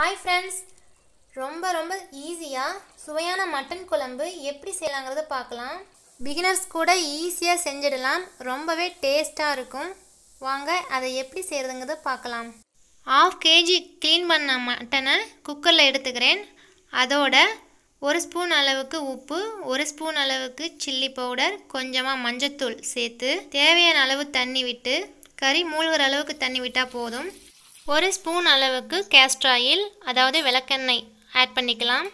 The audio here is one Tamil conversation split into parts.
ஹாய் ஃப்ரெண்ட்ஸ் ரொம்ப ரொம்ப ஈஸியாக சுவையான மட்டன் குழம்பு எப்படி செய்யலாங்கிறத பார்க்கலாம் பிகினர்ஸ் கூட ஈஸியாக செஞ்சிடலாம் ரொம்பவே டேஸ்ட்டாக இருக்கும் வாங்க அதை எப்படி செய்கிறதுங்கிறத பார்க்கலாம் ஆஃப் கேஜி க்ளீன் பண்ண மட்டனை குக்கரில் எடுத்துக்கிறேன் அதோட ஒரு ஸ்பூன் அளவுக்கு உப்பு ஒரு ஸ்பூன் அளவுக்கு சில்லி பவுடர் கொஞ்சமாக மஞ்சத்தூள் சேர்த்து தேவையான அளவு தண்ணி விட்டு கறி மூழ்கிற அளவுக்கு தண்ணி விட்டால் போதும் ஒரு ஸ்பூன் அளவுக்கு கேஸ்ட் ஆயில் அதாவது விளக்கெண்ணெய் ஆட் பண்ணிக்கலாம்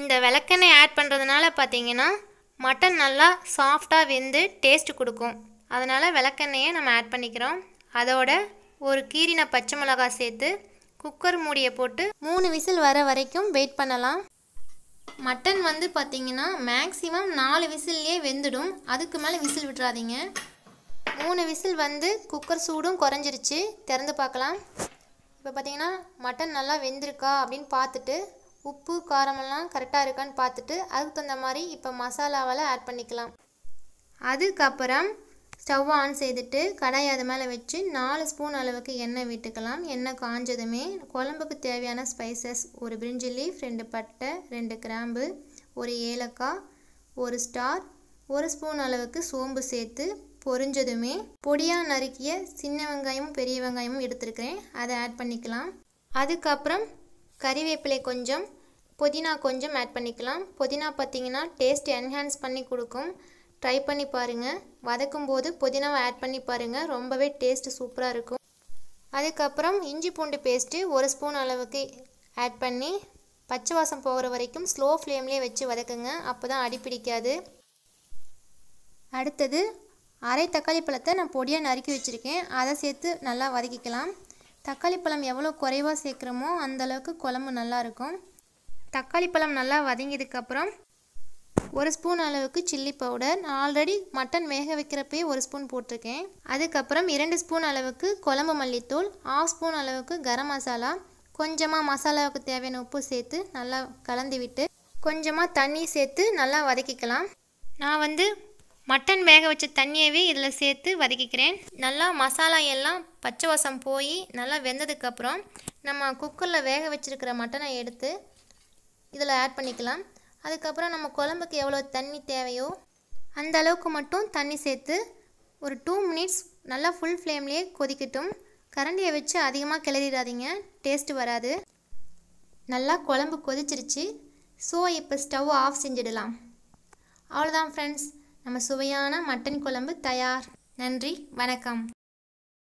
இந்த விளக்கெண்ணெய் ஆட் பண்ணுறதுனால பார்த்தீங்கன்னா மட்டன் நல்லா சாஃப்டாக வெந்து டேஸ்ட் கொடுக்கும் அதனால் விளக்கெண்ணெயை நம்ம ஆட் பண்ணிக்கிறோம் அதோட ஒரு கீரின பச்சை மிளகாய் சேர்த்து குக்கர் மூடியை போட்டு மூணு விசில் வர வரைக்கும் வெயிட் பண்ணலாம் மட்டன் வந்து பார்த்தீங்கன்னா மேக்ஸிமம் நாலு விசில்லையே வெந்துடும் அதுக்கு மேலே விசில் விட்டுறாதீங்க மூணு விசில் வந்து குக்கர் சூடும் குறைஞ்சிருச்சு திறந்து பார்க்கலாம் இப்போ பார்த்தீங்கன்னா மட்டன் நல்லா வெந்திருக்கா அப்படின்னு பார்த்துட்டு உப்பு காரமெல்லாம் கரெக்டாக இருக்கான்னு பார்த்துட்டு அதுக்கு தகுந்த மாதிரி இப்போ மசாலாவால் ஆட் பண்ணிக்கலாம் அதுக்கப்புறம் ஸ்டவ் ஆன் செய்துட்டு கடாயை அது மேலே வச்சு நாலு ஸ்பூன் அளவுக்கு எண்ணெய் விட்டுக்கலாம் எண்ணெய் காஞ்சதுமே குழம்புக்கு தேவையான ஸ்பைசஸ் ஒரு பிரிஞ்சி லீஃப் ரெண்டு பட்டை ரெண்டு கிராம்பு ஒரு ஏலக்காய் ஒரு ஸ்டார் ஒரு ஸ்பூன் அளவுக்கு சோம்பு சேர்த்து பொரிஞ்சதுமே பொடியாக நறுக்கிய சின்ன வெங்காயமும் பெரிய வெங்காயமும் எடுத்துருக்கிறேன் அதை ஆட் பண்ணிக்கலாம் அதுக்கப்புறம் கறிவேப்பிலை கொஞ்சம் புதினா கொஞ்சம் ஆட் பண்ணிக்கலாம் புதினா பார்த்திங்கன்னா டேஸ்ட் என்ஹான்ஸ் பண்ணி கொடுக்கும் ட்ரை பண்ணி பாருங்கள் வதக்கும் போது புதினாவை ஆட் பண்ணி பாருங்கள் ரொம்பவே டேஸ்ட் சூப்பராக இருக்கும் அதுக்கப்புறம் இஞ்சி பூண்டு பேஸ்ட்டு ஒரு ஸ்பூன் அளவுக்கு ஆட் பண்ணி பச்சை வாசம் போகிற வரைக்கும் ஸ்லோ ஃப்ளேம்லேயே வச்சு வதக்குங்க அப்போ தான் அடிப்பிடிக்காது அடுத்தது அரை தக்காளி பழத்தை நான் பொடியாக நறுக்கி வச்சுருக்கேன் அதை சேர்த்து நல்லா வதக்கிக்கலாம் தக்காளி பழம் எவ்வளோ குறைவாக சேர்க்குறோமோ அந்தளவுக்கு குழம்பு நல்லாயிருக்கும் தக்காளி பழம் நல்லா வதங்கியதுக்கப்புறம் ஒரு ஸ்பூன் அளவுக்கு சில்லி பவுடர் நான் ஆல்ரெடி மட்டன் வேக வைக்கிறப்பே ஒரு ஸ்பூன் போட்டிருக்கேன் அதுக்கப்புறம் இரண்டு ஸ்பூன் அளவுக்கு குழம்பு மல்லித்தூள் ஆஃப் ஸ்பூன் அளவுக்கு கரம் மசாலா கொஞ்சமாக மசாலாவுக்கு தேவையான உப்பு சேர்த்து நல்லா கலந்து விட்டு கொஞ்சமாக தண்ணி சேர்த்து நல்லா வதக்கிக்கலாம் நான் வந்து மட்டன் வேக வச்ச தண்ணியவே இதில் சேர்த்து வதக்கிக்கிறேன் நல்லா மசாலா எல்லாம் பச்சை வசம் போய் நல்லா வெந்ததுக்கப்புறம் நம்ம குக்கரில் வேக வச்சுருக்கிற மட்டனை எடுத்து இதில் ஆட் பண்ணிக்கலாம் அதுக்கப்புறம் நம்ம குழம்புக்கு எவ்வளோ தண்ணி தேவையோ அந்த அளவுக்கு மட்டும் தண்ணி சேர்த்து ஒரு டூ மினிட்ஸ் நல்லா ஃபுல் ஃப்ளேம்லேயே கொதிக்கட்டும் கரண்டியை வச்சு அதிகமாக கிளறிடாதீங்க டேஸ்ட் வராது நல்லா குழம்பு கொதிச்சிருச்சு ஸோ இப்போ ஸ்டவ் ஆஃப் செஞ்சிடலாம் அவ்வளோதான் ஃப்ரெண்ட்ஸ் நம்ம சுவையான மட்டன் குழம்பு தயார் நன்றி வணக்கம்